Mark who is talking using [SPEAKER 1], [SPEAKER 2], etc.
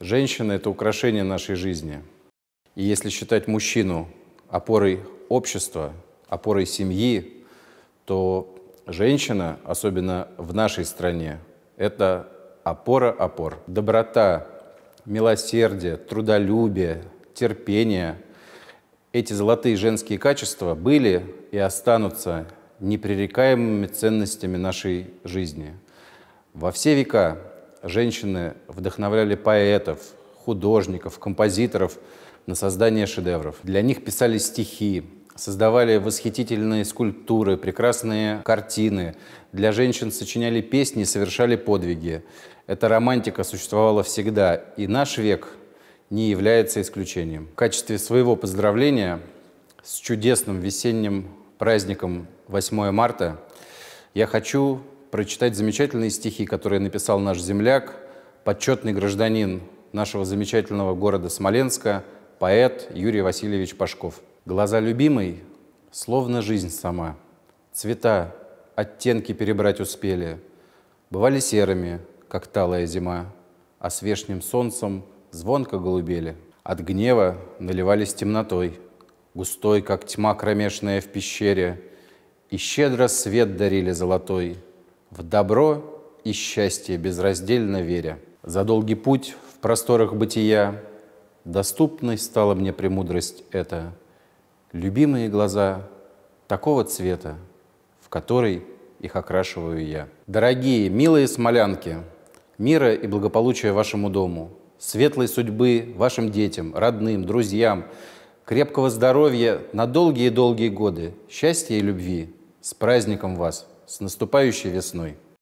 [SPEAKER 1] Женщина – это украшение нашей жизни. И если считать мужчину опорой общества, опорой семьи, то женщина, особенно в нашей стране, это опора опор. Доброта, милосердие, трудолюбие, терпение – эти золотые женские качества были и останутся непререкаемыми ценностями нашей жизни. Во все века женщины вдохновляли поэтов, художников, композиторов на создание шедевров. Для них писали стихи, создавали восхитительные скульптуры, прекрасные картины. Для женщин сочиняли песни, совершали подвиги. Эта романтика существовала всегда, и наш век не является исключением. В качестве своего поздравления с чудесным весенним праздником 8 марта я хочу прочитать замечательные стихи, которые написал наш земляк, почетный гражданин нашего замечательного города Смоленска, поэт Юрий Васильевич Пашков. «Глаза любимой, словно жизнь сама, цвета, оттенки перебрать успели, бывали серыми, как талая зима, а с вешним солнцем звонко голубели. От гнева наливались темнотой, густой, как тьма кромешная в пещере, и щедро свет дарили золотой — в добро и счастье безраздельно веря. За долгий путь в просторах бытия доступной стала мне премудрость эта, любимые глаза такого цвета, в который их окрашиваю я. Дорогие, милые смолянки, мира и благополучия вашему дому, светлой судьбы вашим детям, родным, друзьям, крепкого здоровья на долгие-долгие годы, счастья и любви. С праздником вас! С наступающей весной!